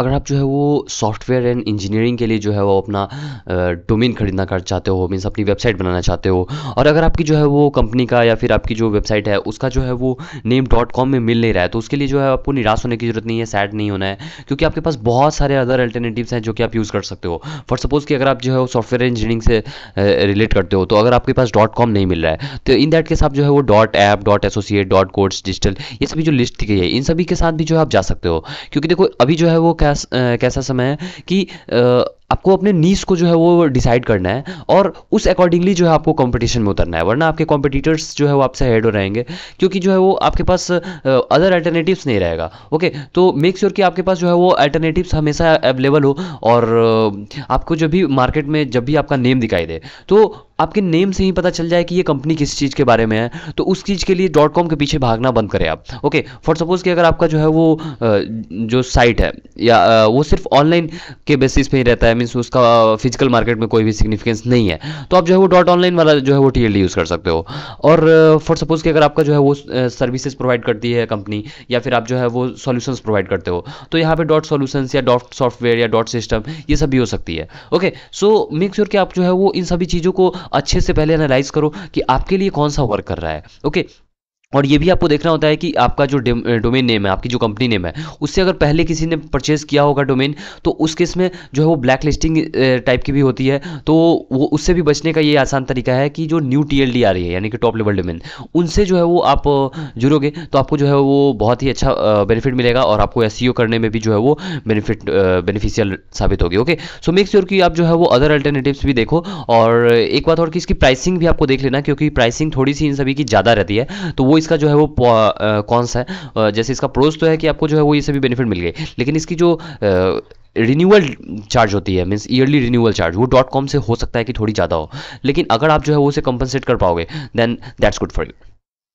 अगर आप जो है वो सॉफ्टवेयर एंड इंजीनियरिंग के लिए जो है वो अपना डोमेन खरीदना कर चाहते हो मीन्स अपनी वेबसाइट बनाना चाहते हो और अगर आपकी जो है वो कंपनी का या फिर आपकी जो वेबसाइट है उसका जो है वो नेम डॉट कॉम में मिल नहीं रहा है तो उसके लिए जो है आपको निराश होने की जरूरत नहीं है सैड नहीं होना है क्योंकि आपके पास बहुत सारे अदर अल्टरनेटिवस हैं जो कि आप यूज़ कर सकते हो फॉर सपोज़ कि अगर आप जो है वो सॉफ्टवेयर इंजीनियरिंग से रिलेट करते हो तो अगर आपके पास डॉट कॉम नहीं मिल रहा है तो इन दैट के साथ जो है वो dot app dot associate dot course digital ये सभी जो लिस्ट थी गई है इन सभी के साथ भी जो है आप जा सकते हो क्योंकि देखो अभी जो है वो क्या कैसा आ, कैसा समय है कि आ, आपको अपने नीस को जो है वो डिसाइड करना है और उस अकॉर्डिंगली जो है आपको कंपटीशन में उतरना है वरना आपके कॉम्पिटिटर्स जो है वो आपसे हेड हो रहेंगे क्योंकि जो है वो आपके पास अदर अल्टरनेटिव्स नहीं रहेगा ओके तो मेक श्योर sure कि आपके पास जो है वो अल्टरनेटिव्स हमेशा अवेलेबल हो और आपको जब भी मार्केट में जब भी आपका नेम दिखाई दे तो आपके नेम से ही पता चल जाए कि ये कंपनी किस चीज़ के बारे में है तो उस चीज़ के लिए डॉट कॉम के पीछे भागना बंद करें आप ओके फॉर सपोज़ कि अगर आपका जो है वो जो साइट है या वो सिर्फ ऑनलाइन के बेसिस पे ही रहता है मीन्स उसका फिजिकल मार्केट में कोई भी सिग्निफिकेंस नहीं है तो आप जो है वो डॉट ऑनलाइन वाला जो है वो टी यूज़ कर सकते हो और फॉर सपोज़ कि अगर आपका जो है वो सर्विसेज प्रोवाइड करती है कंपनी या फिर आप जो है वो सॉल्यूशंस प्रोवाइड करते हो तो यहाँ पे डॉट सॉल्यूशंस या डॉट सॉफ्टवेयर या डॉट सिस्टम ये सब भी हो सकती है ओके सो मेक श्योर कि आप जो है वो इन सभी चीज़ों को अच्छे से पहले एनालाइज करो कि आपके लिए कौन सा वर्क कर रहा है ओके और ये भी आपको देखना होता है कि आपका जो डोमेन नेम है आपकी जो कंपनी नेम है उससे अगर पहले किसी ने परचेज़ किया होगा डोमेन तो उस केस में जो है वो ब्लैक लिस्टिंग टाइप की भी होती है तो वो उससे भी बचने का ये आसान तरीका है कि जो न्यू टी आ रही है यानी कि टॉप लेवल डोमेन उनसे जो है वो आप जुड़ोगे तो आपको जो है वो बहुत ही अच्छा बेनिफिट मिलेगा और आपको एस e करने में भी जो है वो बेनिफिट बेनिफिशियल साबित होगी ओके सो मेक श्योर कि आप जो है वो अदर अल्टरनेटिव भी देखो और एक बात और कि इसकी प्राइसिंग भी आपको देख लेना क्योंकि प्राइसिंग थोड़ी सी इन सभी की ज़्यादा रहती है तो वो इसका जो है वो कॉन्स है जैसे इसका प्रोज तो है कि आपको जो है वो ये सभी बेनिफिट मिल गए लेकिन इसकी जो रिन्यूअल चार्ज होती है मीन्स ईयरली रिन्यूअल चार्ज वो डॉट कॉम से हो सकता है कि थोड़ी ज़्यादा हो लेकिन अगर आप जो है वो उसे कंपनसेट कर पाओगे then that's good for you